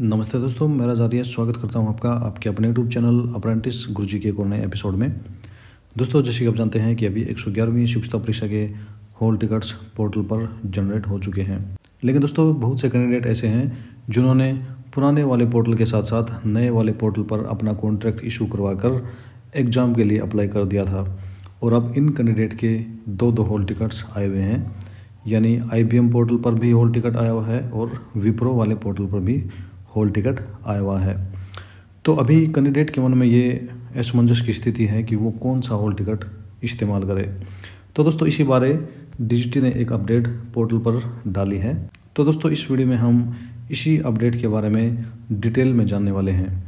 नमस्ते दोस्तों मेरा ज़ारिया स्वागत करता हूं आपका आपके अपने यूट्यूब चैनल अप्रेंटिस गुरुजी के कोने एपिसोड में दोस्तों जैसे कि आप जानते हैं कि अभी एक सौ ग्यारहवीं शिक्षता परीक्षा के हॉल टिकट्स पोर्टल पर जनरेट हो चुके हैं लेकिन दोस्तों बहुत से कैंडिडेट ऐसे हैं जिन्होंने पुराने वाले पोर्टल के साथ साथ नए वाले पोर्टल पर अपना कॉन्ट्रैक्ट इशू करवा कर एग्ज़ाम के लिए अप्लाई कर दिया था और अब इन कैंडिडेट के दो दो हॉल टिकट्स आए हुए हैं यानी आई पोर्टल पर भी हॉल टिकट आया हुआ है और विप्रो वाले पोर्टल पर भी होल टिकट आया हुआ है तो अभी कैंडिडेट के मन में ये असमंजस की स्थिति है कि वो कौन सा होल टिकट इस्तेमाल करे तो दोस्तों इसी बारे डिजिटी ने एक अपडेट पोर्टल पर डाली है तो दोस्तों इस वीडियो में हम इसी अपडेट के बारे में डिटेल में जानने वाले हैं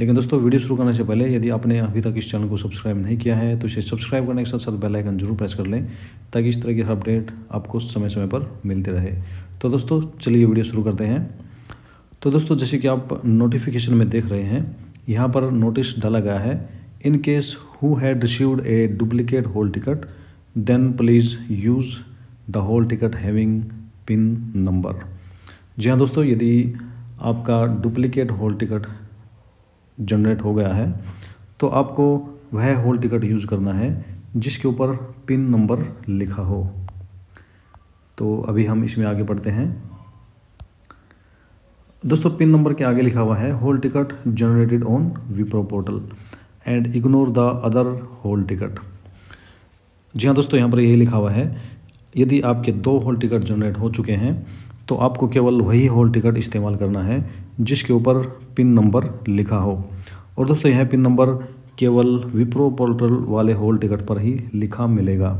लेकिन दोस्तों वीडियो शुरू करने से पहले यदि आपने अभी तक इस चैनल को सब्सक्राइब नहीं किया है तो इसे सब्सक्राइब करने के साथ साथ बेल आइकन जरूर प्रेस कर लें ताकि इस तरह की हर अपडेट आपको समय समय पर मिलते रहे तो दोस्तों चलिए वीडियो शुरू करते हैं तो दोस्तों जैसे कि आप नोटिफिकेशन में देख रहे हैं यहाँ पर नोटिस डाला गया है in case who had received a duplicate hall ticket then please use the hall ticket having pin number जी हाँ दोस्तों यदि आपका डुप्लीकेट होल टिकट जनरेट हो गया है तो आपको वह होल टिकट यूज़ करना है जिसके ऊपर पिन नंबर लिखा हो तो अभी हम इसमें आगे बढ़ते हैं दोस्तों पिन नंबर के आगे लिखा हुआ है hall ticket generated on Wipro portal and ignore the other hall ticket जी हाँ दोस्तों यहाँ पर यही लिखा हुआ है यदि आपके दो होल टिकट जनरेट हो चुके हैं तो आपको केवल वही होल टिकट इस्तेमाल करना है जिसके ऊपर पिन नंबर लिखा हो और दोस्तों यह पिन नंबर केवल विप्रो पोर्टल वाले होल टिकट पर ही लिखा मिलेगा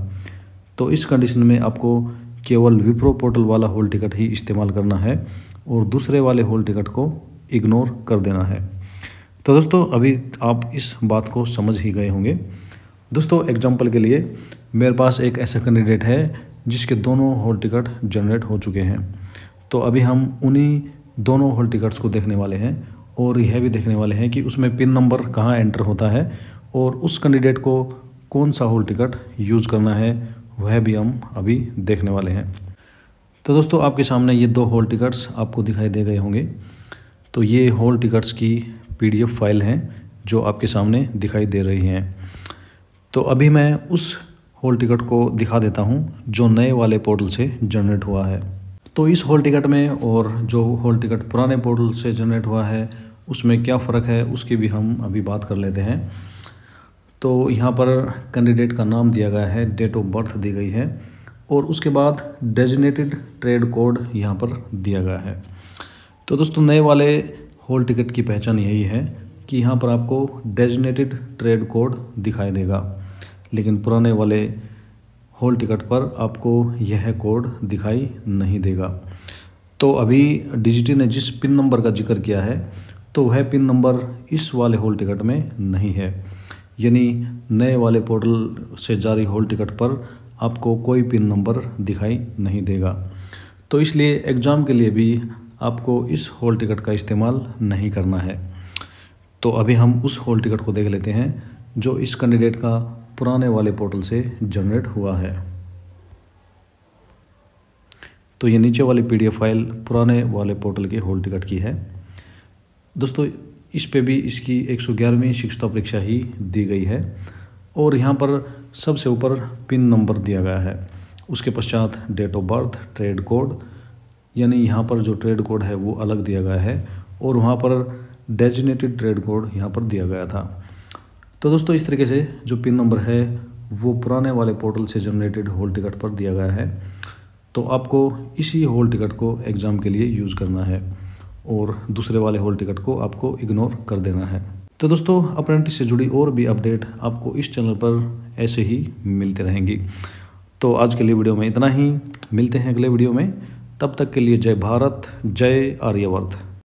तो इस कंडीशन में आपको केवल विप्रो पोर्टल वाला होल टिकट ही इस्तेमाल करना है और दूसरे वाले होल टिकट को इग्नोर कर देना है तो दोस्तों अभी आप इस बात को समझ ही गए होंगे दोस्तों एग्जाम्पल के लिए मेरे पास एक ऐसा कैंडिडेट है जिसके दोनों होल टिकट जनरेट हो चुके हैं तो अभी हम उन्हीं दोनों होल टिकट्स को देखने वाले हैं और यह भी देखने वाले हैं कि उसमें पिन नंबर कहाँ एंटर होता है और उस कैंडिडेट को कौन सा होल टिकट यूज़ करना है वह भी हम अभी देखने वाले हैं तो दोस्तों आपके सामने ये दो हॉल टिकट्स आपको दिखाई दे गए होंगे तो ये हॉल टिकट्स की पीडीएफ फाइल हैं जो आपके सामने दिखाई दे रही हैं तो अभी मैं उस हॉल टिकट को दिखा देता हूँ जो नए वाले पोर्टल से जनरेट हुआ है तो इस हॉल टिकट में और जो हॉल टिकट पुराने पोर्टल से जनरेट हुआ है उसमें क्या फ़र्क है उसकी भी हम अभी बात कर लेते हैं तो यहाँ पर कैंडिडेट का नाम दिया गया है डेट ऑफ बर्थ दी गई है और उसके बाद डेजिनेटेड ट्रेड कोड यहाँ पर दिया गया है तो दोस्तों नए वाले होल टिकट की पहचान यही है कि यहाँ पर आपको डेजिनेटेड ट्रेड कोड दिखाई देगा लेकिन पुराने वाले होल टिकट पर आपको यह कोड दिखाई नहीं देगा तो अभी डिजिटी ने जिस पिन नंबर का जिक्र किया है तो वह पिन नंबर इस वाले होल टिकट में नहीं है यानी नए वाले पोर्टल से जारी होल टिकट पर आपको कोई पिन नंबर दिखाई नहीं देगा तो इसलिए एग्ज़ाम के लिए भी आपको इस हॉल टिकट का इस्तेमाल नहीं करना है तो अभी हम उस हॉल टिकट को देख लेते हैं जो इस कैंडिडेट का पुराने वाले पोर्टल से जनरेट हुआ है तो ये नीचे वाली पीडीएफ फाइल पुराने वाले पोर्टल के हॉल टिकट की है दोस्तों इस पे भी इसकी 111वीं शिक्षता परीक्षा ही दी गई है और यहाँ पर सबसे ऊपर पिन नंबर दिया गया है उसके पश्चात date of birth trade code यानी यहाँ पर जो ट्रेड कोड है वो अलग दिया गया है और वहाँ पर डेजिनेटेड ट्रेड कोड यहाँ पर दिया गया था तो दोस्तों इस तरीके से जो पिन नंबर है वो पुराने वाले पोर्टल से जनरेटेड होल टिकट पर दिया गया है तो आपको इसी होल टिकट को एग्ज़ाम के लिए यूज़ करना है और दूसरे वाले होल टिकट को आपको इग्नोर कर देना है तो दोस्तों अप्रेंटिस से जुड़ी और भी अपडेट आपको इस चैनल पर ऐसे ही मिलते रहेंगी तो आज के लिए वीडियो में इतना ही मिलते हैं अगले वीडियो में तब तक के लिए जय भारत जय आर्यवर्त